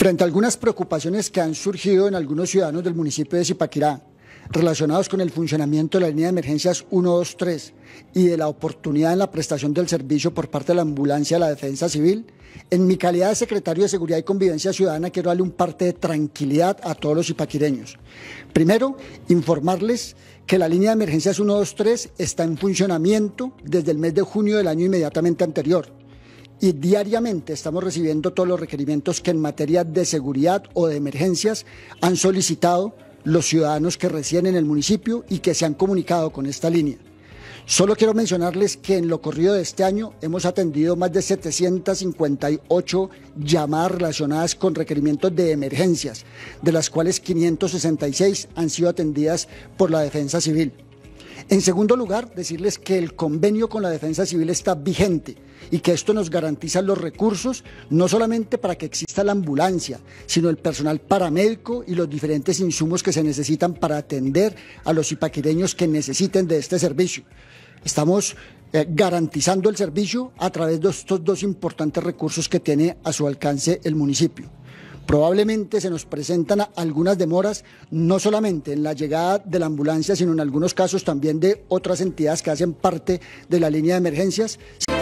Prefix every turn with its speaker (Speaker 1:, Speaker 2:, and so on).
Speaker 1: Frente a algunas preocupaciones que han surgido en algunos ciudadanos del municipio de Zipaquirá, relacionados con el funcionamiento de la línea de emergencias 123 y de la oportunidad en la prestación del servicio por parte de la ambulancia de la defensa civil, en mi calidad de secretario de Seguridad y Convivencia Ciudadana quiero darle un parte de tranquilidad a todos los zipaquireños. Primero, informarles que la línea de emergencias 123 está en funcionamiento desde el mes de junio del año inmediatamente anterior y diariamente estamos recibiendo todos los requerimientos que en materia de seguridad o de emergencias han solicitado los ciudadanos que residen en el municipio y que se han comunicado con esta línea. Solo quiero mencionarles que en lo corrido de este año hemos atendido más de 758 llamadas relacionadas con requerimientos de emergencias, de las cuales 566 han sido atendidas por la Defensa Civil. En segundo lugar, decirles que el convenio con la defensa civil está vigente y que esto nos garantiza los recursos no solamente para que exista la ambulancia, sino el personal paramédico y los diferentes insumos que se necesitan para atender a los ipaquireños que necesiten de este servicio. Estamos eh, garantizando el servicio a través de estos dos importantes recursos que tiene a su alcance el municipio. Probablemente se nos presentan algunas demoras, no solamente en la llegada de la ambulancia, sino en algunos casos también de otras entidades que hacen parte de la línea de emergencias.